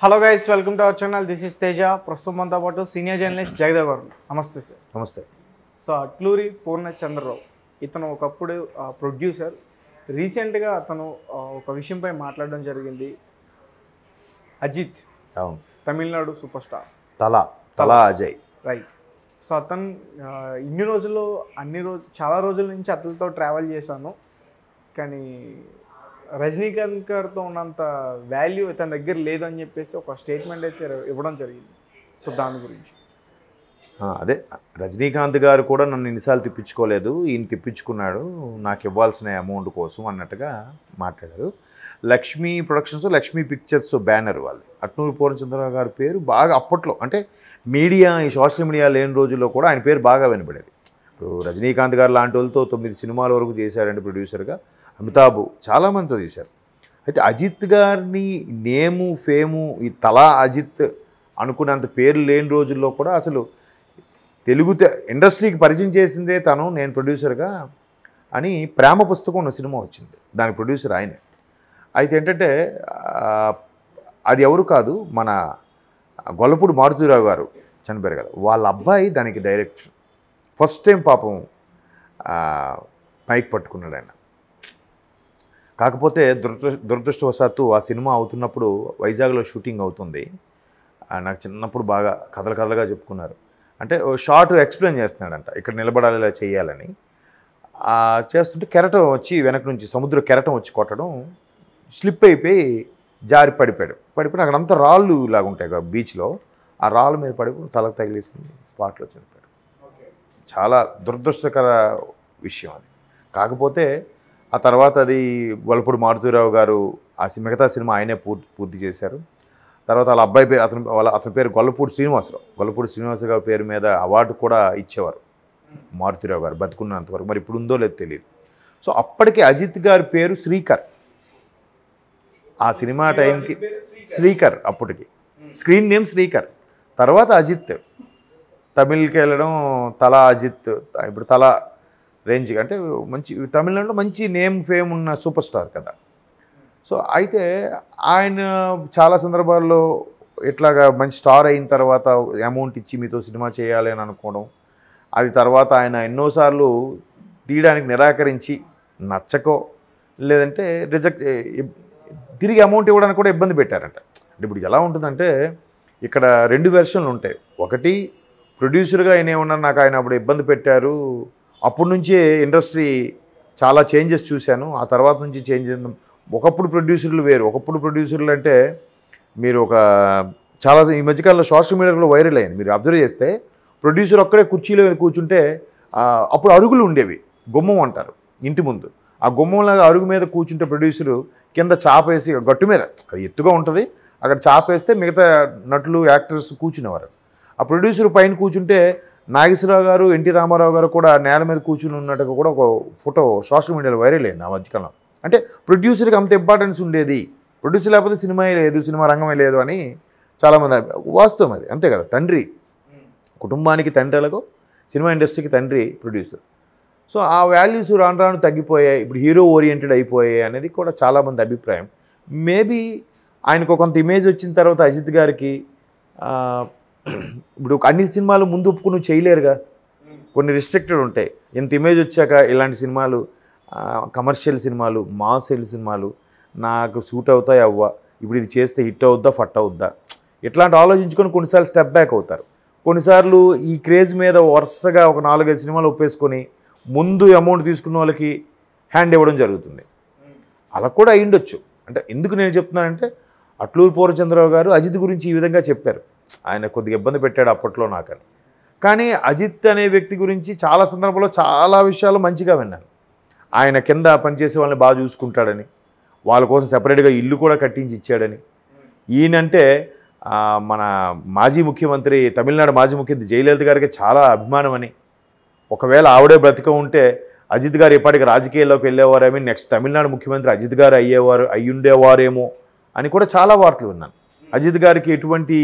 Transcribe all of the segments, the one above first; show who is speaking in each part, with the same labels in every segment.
Speaker 1: hello guys welcome to our channel this is Teja ప్రస్తుతం మనతో పాటు సీనియర్ జర్నలిస్ట్ జగదేవ్ గారు నమస్తే సార్ నమస్తే సో అట్లూరి పూర్ణ చంద్రరావు ఇతను ఒకప్పుడు ప్రొడ్యూసర్ రీసెంట్గా అతను ఒక విషయంపై మాట్లాడడం జరిగింది అజిత్ తమిళనాడు సూపర్ స్టార్ తలా తలా అజయ్ రైట్ సో అతను ఇన్ని రోజుల్లో అన్ని రోజు చాలా రోజుల నుంచి అతనితో ట్రావెల్ చేశాను కానీ రజనీకాంత్ గారితో ఉన్నంత వాల్యూ తన దగ్గర లేదని చెప్పేసి ఒక స్టేట్మెంట్ అయితే ఇవ్వడం జరిగింది సో దాని గురించి అదే రజనీకాంత్ గారు కూడా నన్ను ఇన్నిసార్లు తిప్పించుకోలేదు ఈయన తిప్పించుకున్నాడు నాకు ఇవ్వాల్సిన అమౌంట్ కోసం అన్నట్టుగా మాట్లాడారు Lakshmi productions Lakshmi pictures banner వాళ్ళు అట్నూరు పూర్ణచంద్రరావు గారి పేరు బాగా అప్పట్లో అంటే మీడియా ఈ సోషల్ మీడియా లేని రోజుల్లో కూడా ఆయన పేరు బాగా వినపడేది ఇప్పుడు రజనీకాంత్ గారు లాంటి వాళ్ళతో తొమ్మిది సినిమాల వరకు చేశారండి ప్రొడ్యూసర్గా అమితాబ్ చాలామందితో చేశారు అయితే అజిత్ గారిని నేము ఫేము ఈ తలా అజిత్ అనుకున్నంత పేరు లేని రోజుల్లో కూడా అసలు తెలుగు ఇండస్ట్రీకి పరిచయం చేసిందే తను నేను ప్రొడ్యూసర్గా అని ప్రేమ పుస్తకం ఉన్న సినిమా వచ్చింది దాని ప్రొడ్యూసర్ ఆయన అయితే ఏంటంటే అది ఎవరు కాదు మన గొల్లపూడి మారుతీరావు గారు చనిపోయారు కదా వాళ్ళ అబ్బాయి దానికి డైరెక్టర్ ఫస్ట్ టైం పాపం మైక్ పట్టుకున్నాడు ఆయన కాకపోతే దురదృ దురదృష్టవశాత్తు ఆ సినిమా అవుతున్నప్పుడు వైజాగ్లో షూటింగ్ అవుతుంది నాకు చిన్నప్పుడు బాగా కథలు కథలుగా చెప్పుకున్నారు అంటే షార్ట్ ఎక్స్ప్లెయిన్ చేస్తున్నాడంట ఇక్కడ నిలబడాలి ఇలా చేయాలని చేస్తుంటే కెరటం వచ్చి వెనక నుంచి సముద్ర కెరటం వచ్చి కొట్టడం స్లిప్ అయిపోయి జారి పడిపోయాడు పడిపోయిన అక్కడంతా రాళ్ళు ఇలాగ ఉంటాయి బీచ్లో ఆ రాళ్ళ మీద పడిపోయి తలకు తగిలిస్తుంది స్పాట్లో చనిపోయాడు చాలా దురదృష్టకర విషయం అది కాకపోతే ఆ తర్వాత అది వలపూడి మారుతీరావు గారు ఆ మిగతా సినిమా ఆయనే పూర్తి పూర్తి చేశారు తర్వాత వాళ్ళ అబ్బాయి పేరు అతని వాళ్ళ అతని పేరు గొల్లపూడి శ్రీనివాసరావు గొల్లపూడి శ్రీనివాసరావు పేరు మీద అవార్డు కూడా ఇచ్చేవారు మారుతీరావు గారు బతుకున్నంతవరకు మరి ఇప్పుడు ఉందో లేదో తెలియదు సో అప్పటికే అజిత్ గారి పేరు శ్రీకర్ ఆ సినిమా టైంకి శ్రీకర్ అప్పటికి స్క్రీన్ నేమ్ శ్రీకర్ తర్వాత అజిత్ తమిళ్కి వెళ్ళడం తల అజిత్ ఇప్పుడు తల రేంజ్ అంటే మంచి తమిళనాడులో మంచి నేమ్ ఫేమ్ ఉన్న సూపర్ స్టార్ కదా సో అయితే ఆయన చాలా సందర్భాల్లో ఎట్లాగా మంచి స్టార్ అయిన తర్వాత అమౌంట్ ఇచ్చి మీతో సినిమా చేయాలి అని అనుకోవడం అది తర్వాత ఆయన ఎన్నోసార్లు తీయడానికి నిరాకరించి నచ్చకో లేదంటే రిజెక్ట్ తిరిగి అమౌంట్ ఇవ్వడానికి కూడా ఇబ్బంది పెట్టారంట ఇప్పుడు ఎలా ఉంటుందంటే ఇక్కడ రెండు వెర్షన్లు ఉంటాయి ఒకటి ప్రొడ్యూసర్గా ఆయన ఏమన్నారు నాకు ఆయన అప్పుడు ఇబ్బంది పెట్టారు అప్పటి నుంచే ఇండస్ట్రీ చాలా చేంజెస్ చూశాను ఆ తర్వాత నుంచి చేంజ్ ఒకప్పుడు ప్రొడ్యూసర్లు వేరు ఒకప్పుడు ప్రొడ్యూసర్లు అంటే మీరు ఒక చాలా ఈ మధ్యకాలంలో సోషల్ మీడియాలో వైరల్ అయింది మీరు అబ్జర్వ్ చేస్తే ప్రొడ్యూసర్ ఒక్కడే కుర్చీలో కూర్చుంటే అప్పుడు అరుగులు ఉండేవి గుమ్మం అంటారు ఇంటి ముందు ఆ గుమ్మంలాగా అరుగు మీద కూర్చుంటే ప్రొడ్యూసరు కింద చాపేసి గట్టు మీద అది ఎత్తుగా ఉంటుంది అక్కడ చాపేస్తే మిగతా నటులు యాక్టర్స్ కూర్చునేవారు ఆ ప్రొడ్యూసర్ పైన కూర్చుంటే నాగేశ్వరరావు గారు ఎన్టీ రామారావు గారు కూడా నేల మీద కూర్చుని ఉన్నట్టుగా కూడా ఒక ఫోటో సోషల్ మీడియాలో వైరల్ అయింది ఆ మధ్యకాలం అంటే ప్రొడ్యూసర్కి అంత ఇంపార్టెన్స్ ఉండేది ప్రొడ్యూసర్ లేకపోతే సినిమా లేదు సినిమా రంగమే లేదు అని చాలామంది వాస్తవం అది అంతే కదా తండ్రి కుటుంబానికి తండ్రి ఎలాగో సినిమా ఇండస్ట్రీకి తండ్రి ప్రొడ్యూసర్ సో ఆ వాల్యూస్ రాను రాను తగ్గిపోయాయి ఇప్పుడు హీరో ఓరియంటెడ్ అయిపోయాయి అనేది కూడా చాలామంది అభిప్రాయం మేబీ ఆయనకు కొంత ఇమేజ్ వచ్చిన తర్వాత అజిత్ గారికి ఇప్పుడు అన్ని సినిమాలు ముందు ఒప్పుకుని చేయలేరుగా కొన్ని రిస్ట్రిక్టెడ్ ఉంటాయి ఎంత ఇమేజ్ వచ్చాక ఇలాంటి సినిమాలు కమర్షియల్ సినిమాలు మాస్ సెల్ సినిమాలు నాకు సూట్ అవుతాయి అవ్వ ఇప్పుడు ఇది చేస్తే హిట్ అవుద్దా ఫట్ అవుద్దా ఇట్లాంటి ఆలోచించుకొని కొన్నిసార్లు స్టెప్ బ్యాక్ అవుతారు కొన్నిసార్లు ఈ క్రేజ్ మీద వరుసగా ఒక నాలుగైదు సినిమాలు ఒప్పేసుకొని ముందు అమౌంట్ తీసుకున్న వాళ్ళకి హ్యాండ్ ఇవ్వడం జరుగుతుంది అలా కూడా అయ్యుండొచ్చు అంటే ఎందుకు నేను చెప్తున్నానంటే అట్లూరు పూర్వచంద్రరావు గారు అజిత్ గురించి ఈ విధంగా చెప్పారు ఆయన కొద్దిగా ఇబ్బంది పెట్టాడు అప్పట్లో నాకని కానీ అజిత్ అనే వ్యక్తి గురించి చాలా సందర్భంలో చాలా విషయాలు మంచిగా విన్నాను ఆయన కింద పనిచేసే వాళ్ళని బాగా చూసుకుంటాడని వాళ్ళ కోసం సపరేట్గా ఇల్లు కూడా కట్టించి ఇచ్చాడని ఈయనంటే మన మాజీ ముఖ్యమంత్రి తమిళనాడు మాజీ ముఖ్యమంత్రి జయలలిత గారికి చాలా అభిమానమని ఒకవేళ ఆవిడే బ్రతిక ఉంటే అజిత్ గారు ఎప్పటికి రాజకీయాల్లోకి వెళ్ళేవారేమో నెక్స్ట్ తమిళనాడు ముఖ్యమంత్రి అజిత్ గారు అయ్యేవారు అయ్యుండేవారేమో అని కూడా చాలా వార్తలు విన్నాను అజిత్ గారికి ఎటువంటి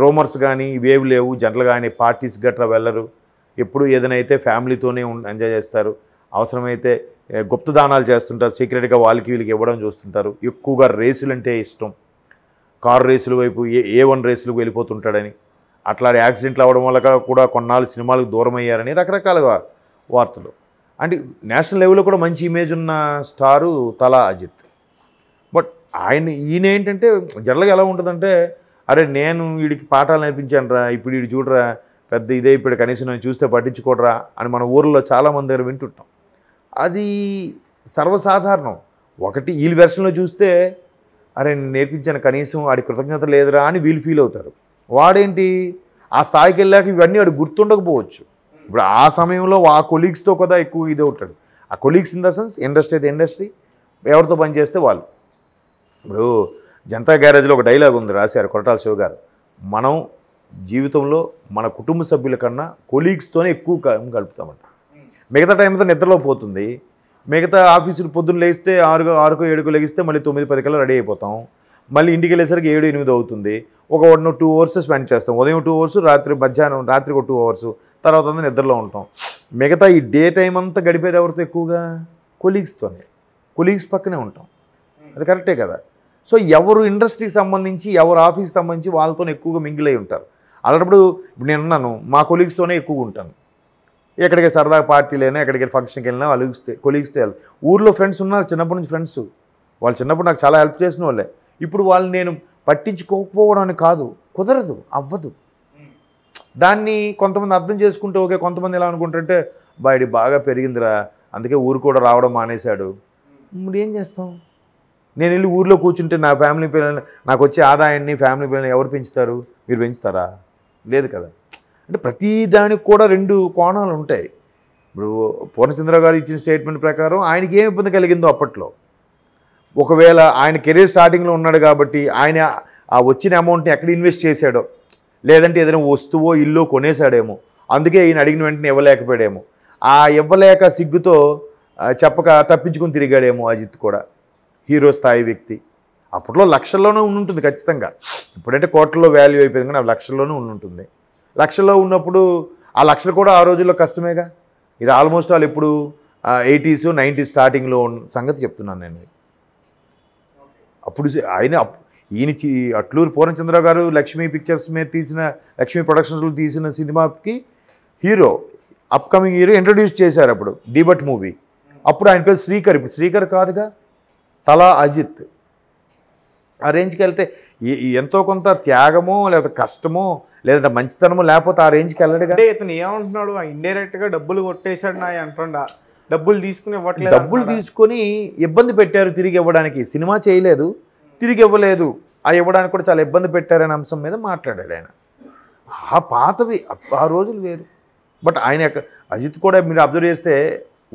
Speaker 1: రూమర్స్ కానీ ఇవేవి లేవు జనరల్గా కానీ పార్టీస్ గట్రా వెళ్ళరు ఎప్పుడు అయితే ఫ్యామిలీతోనే ఎంజాయ్ చేస్తారు అవసరమైతే గుప్తదానాలు చేస్తుంటారు సీక్రెట్గా వాళ్ళకి వీళ్ళకి ఇవ్వడం చూస్తుంటారు ఎక్కువగా రేసులు అంటే ఇష్టం కారు రేసుల వైపు ఏ ఏ వన్ రేసులకు వెళ్ళిపోతుంటాడని అట్లా యాక్సిడెంట్లు అవ్వడం వల్ల కూడా కొన్నాళ్ళు సినిమాలకు దూరం అయ్యారని రకరకాలుగా వార్తలు అంటే నేషనల్ లెవెల్లో కూడా మంచి ఇమేజ్ ఉన్న స్టారు తలా అజిత్ బట్ ఆయన ఈయన ఏంటంటే జనరల్గా ఎలా ఉంటుందంటే అరే నేను వీడికి పాఠాలు నేర్పించాను రా ఇప్పుడు వీడు చూడరా పెద్ద ఇదే ఇప్పుడు కనీసం నేను చూస్తే పట్టించుకోడరా అని మన ఊర్లో చాలామంది దగ్గర వింటుంటాం అది సర్వసాధారణం ఒకటి వీళ్ళ వెర్షన్లో చూస్తే అరే నేను నేర్పించాను కనీసం వాడి కృతజ్ఞత లేదురా అని వీళ్ళు ఫీల్ అవుతారు వాడేంటి ఆ స్థాయికి వెళ్ళాక ఇవన్నీ వాడు గుర్తుండకపోవచ్చు ఇప్పుడు ఆ సమయంలో ఆ కొలీగ్స్తో కదా ఎక్కువ ఇదే ఉంటాడు ఆ colleagues in the sense industry అయితే ఇండస్ట్రీ ఎవరితో పనిచేస్తే వాళ్ళు ఇప్పుడు జనతా గ్యారేజ్లో ఒక డైలాగ్ ఉంది రాశారు కొరటాల శివ గారు మనం జీవితంలో మన కుటుంబ సభ్యుల కన్నా కొలీగ్స్తోనే ఎక్కువ కాలం గడుపుతామంట మిగతా టైం అంతా నిద్రలో పోతుంది మిగతా ఆఫీసులు పొద్దున్న లేస్తే ఆరుగా ఆరుకో ఏడుకో లెగిస్తే మళ్ళీ తొమ్మిది పది కల్లా రెడీ అయిపోతాం మళ్ళీ ఇంటికి వెళ్ళేసరికి ఏడు ఎనిమిది అవుతుంది ఒక వన్ టూ అవర్స్ స్పెండ్ చేస్తాం ఉదయం టూ అవర్స్ రాత్రి మధ్యాహ్నం రాత్రి ఒక టూ అవర్స్ తర్వాత అంతా నిద్రలో ఉంటాం మిగతా ఈ డే టైం అంతా గడిపేది ఎవరితో ఎక్కువగా కొలీగ్స్తోనే కొలీగ్స్ పక్కనే ఉంటాం అది కరెక్టే కదా సో ఎవరు ఇండస్ట్రీకి సంబంధించి ఎవరు ఆఫీస్ సంబంధించి వాళ్ళతో ఎక్కువగా మింగిల్ అయి ఉంటారు అలాంటప్పుడు ఇప్పుడు నేను ఉన్నాను మా కొలీగ్స్తోనే ఎక్కువగా ఉంటాను ఎక్కడికి సరదా పార్టీలైనా ఎక్కడికి ఫంక్షన్కి వెళ్ళినా వాళ్ళు కొలీగ్స్తో వెళ్ళి ఊర్లో ఫ్రెండ్స్ ఉన్నారు చిన్నప్పటి నుంచి ఫ్రెండ్స్ వాళ్ళు చిన్నప్పుడు నాకు చాలా హెల్ప్ చేసిన వాళ్ళే ఇప్పుడు వాళ్ళు నేను పట్టించుకోకపోవడం అని కాదు కుదరదు అవ్వదు దాన్ని కొంతమంది అర్థం చేసుకుంటే ఓకే కొంతమంది ఎలా అనుకుంటుంటే బాడి బాగా పెరిగిందిరా అందుకే ఊరు కూడా రావడం మానేశాడు ఇప్పుడు ఏం చేస్తాం నేను వెళ్ళి ఊర్లో కూర్చుంటే నా ఫ్యామిలీ పిల్లల్ని నాకు వచ్చే ఆదాయాన్ని ఫ్యామిలీ పిల్లల్ని ఎవరు పెంచుతారు మీరు పెంచుతారా లేదు కదా అంటే ప్రతి దానికి కూడా రెండు కోణాలు ఉంటాయి ఇప్పుడు పూర్ణచంద్ర గారు ఇచ్చిన స్టేట్మెంట్ ప్రకారం ఆయనకి ఏం ఇబ్బంది కలిగిందో అప్పట్లో ఒకవేళ ఆయన కెరీర్ స్టార్టింగ్లో ఉన్నాడు కాబట్టి ఆయన ఆ వచ్చిన అమౌంట్ని ఎక్కడ ఇన్వెస్ట్ చేశాడో లేదంటే ఏదైనా వస్తువో ఇల్లు కొనేశాడేమో అందుకే ఈయన అడిగిన వెంటనే ఇవ్వలేకపోయాడేమో ఆ ఇవ్వలేక సిగ్గుతో చెప్పక తప్పించుకుని తిరిగాడేమో అజిత్ కూడా హీరో స్థాయి వ్యక్తి అప్పట్లో లక్షల్లోనే ఉండుంటుంది ఖచ్చితంగా ఇప్పుడంటే కోట్లలో వాల్యూ అయిపోయింది కానీ లక్షల్లోనే ఉండుంటుంది లక్షల్లో ఉన్నప్పుడు ఆ లక్షలు కూడా ఆ రోజుల్లో కష్టమేగా ఇది ఆల్మోస్ట్ ఆల్ ఇప్పుడు ఎయిటీస్ నైంటీస్ స్టార్టింగ్లో ఉన్న సంగతి చెప్తున్నాను నేను అప్పుడు ఆయన ఈయన అట్లూరు పూర్ణచంద్రరావు గారు లక్ష్మీ పిక్చర్స్ మీద తీసిన లక్ష్మీ ప్రొడక్షన్స్లో తీసిన సినిమాకి హీరో అప్కమింగ్ హీరో ఇంట్రడ్యూస్ చేశారు అప్పుడు డీబట్ మూవీ అప్పుడు ఆయన పేరు శ్రీకర్ ఇప్పుడు శ్రీకర్ కాదుగా తలా అజిత్ ఆ రేంజ్కి వెళ్తే ఎంతో కొంత త్యాగము లేదా కష్టము లేదంటే మంచితనము లేకపోతే ఆ రేంజ్కి వెళ్ళడు కదా ఇతను ఏమంటున్నాడు ఇండైరెక్ట్గా డబ్బులు కొట్టేశాడు నా అంటుండా డబ్బులు తీసుకుని ఇవ్వట్లేదు డబ్బులు తీసుకొని ఇబ్బంది పెట్టారు తిరిగి ఇవ్వడానికి సినిమా చేయలేదు తిరిగి ఇవ్వలేదు ఆ ఇవ్వడానికి కూడా చాలా ఇబ్బంది పెట్టారనే అంశం మీద మాట్లాడాడు ఆయన ఆ పాతవి ఆ రోజులు వేరు బట్ ఆయన ఎక్కడ అజిత్ కూడా మీరు అబ్జర్వ్ చేస్తే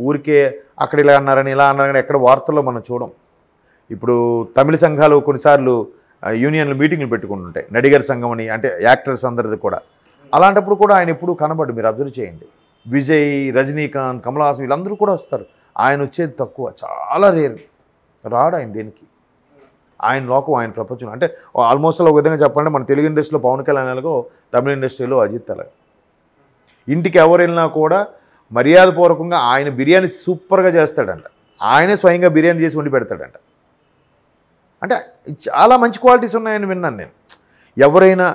Speaker 1: ఊరికే అక్కడ ఇలా అన్నారని ఇలా అన్నారని ఎక్కడ వార్తల్లో మనం చూడం ఇప్పుడు తమిళ సంఘాలు కొన్నిసార్లు యూనియన్లు మీటింగ్లు పెట్టుకుంటుంటాయి నడిగర్ సంఘం అని అంటే యాక్టర్స్ అందరిది కూడా అలాంటప్పుడు కూడా ఆయన ఎప్పుడు కనబడు మీరు అబ్జర్వ్ చేయండి విజయ్ రజనీకాంత్ కమలహాసన్ వీళ్ళందరూ కూడా వస్తారు ఆయన వచ్చేది తక్కువ చాలా రేర్ రాడు ఆయన దేనికి ఆయన లోకం ఆయన ప్రపంచం అంటే ఆల్మోస్ట్ ఒక విధంగా చెప్పాలంటే మన తెలుగు ఇండస్ట్రీలో పవన్ కళ్యాణ్ ఎలాగో తమిళ ఇండస్ట్రీలో అజిత్ అలాగే ఇంటికి ఎవరు వెళ్ళినా కూడా మర్యాదపూర్వకంగా ఆయన బిర్యానీ సూపర్గా చేస్తాడంట ఆయనే స్వయంగా బిర్యానీ చేసి వండి పెడతాడంట అంటే చాలా మంచి క్వాలిటీస్ ఉన్నాయని విన్నాను నేను ఎవరైనా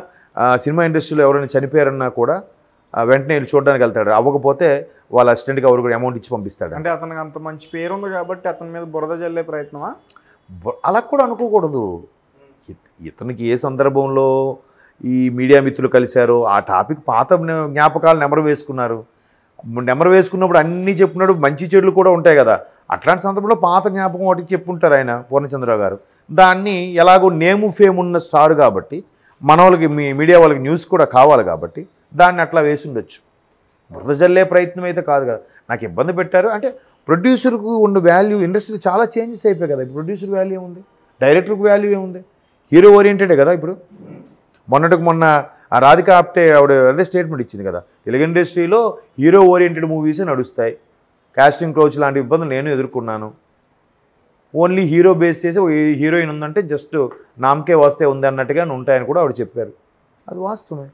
Speaker 1: సినిమా ఇండస్ట్రీలో ఎవరైనా చనిపోయారన్నా కూడా వెంటనే వెళ్ళి చూడడానికి వెళ్తాడు అవ్వకపోతే వాళ్ళ అసిస్టెంట్గా ఎవరు కూడా అమౌంట్ ఇచ్చి పంపిస్తాడు అంటే అతనికి అంత మంచి పేరు ఉంది కాబట్టి అతని మీద బురద చల్లే ప్రయత్నమా అలా కూడా అనుకోకూడదు ఇతనికి ఏ సందర్భంలో ఈ మీడియా మిత్రులు కలిశారు ఆ టాపిక్ పాత జ్ఞాపకాలు నెమరు వేసుకున్నారు నెమరు వేసుకున్నప్పుడు అన్నీ చెప్పినప్పుడు మంచి చెడులు కూడా ఉంటాయి కదా అట్లాంటి సందర్భంలో పాత జ్ఞాపకం ఒకటి చెప్పుంటారు ఆయన పూర్ణచంద్రరావు గారు దాన్ని ఎలాగో నేము ఫేమ్ ఉన్న స్టార్ కాబట్టి మన వాళ్ళకి మీ మీడియా వాళ్ళకి న్యూస్ కూడా కావాలి కాబట్టి దాన్ని అట్లా వేసి ఉండొచ్చు మృతజల్లే ప్రయత్నం అయితే కాదు కదా నాకు ఇబ్బంది పెట్టారు అంటే ప్రొడ్యూసర్కు ఉన్న వాల్యూ ఇండస్ట్రీ చాలా చేంజెస్ అయిపోయాయి కదా ఇప్పుడు ప్రొడ్యూసర్ వాల్యూ ఏముంది డైరెక్టర్కి వాల్యూ ఏముంది హీరో ఓరియంటెడే కదా ఇప్పుడు మొన్నటికి మొన్న ఆ రాధిక ఆప్టే ఆవిడ అదే స్టేట్మెంట్ ఇచ్చింది కదా తెలుగు ఇండస్ట్రీలో హీరో ఓరియంటెడ్ మూవీస్ నడుస్తాయి కాస్టింగ్ క్రోచ్ లాంటి ఇబ్బందులు నేను ఎదుర్కొన్నాను ఓన్లీ హీరో బేస్ చేసి హీరోయిన్ ఉందంటే జస్ట్ నామకే వస్తే ఉంది అన్నట్టుగా ఉంటాయని కూడా ఆవిడ చెప్పారు అది వాస్తవమే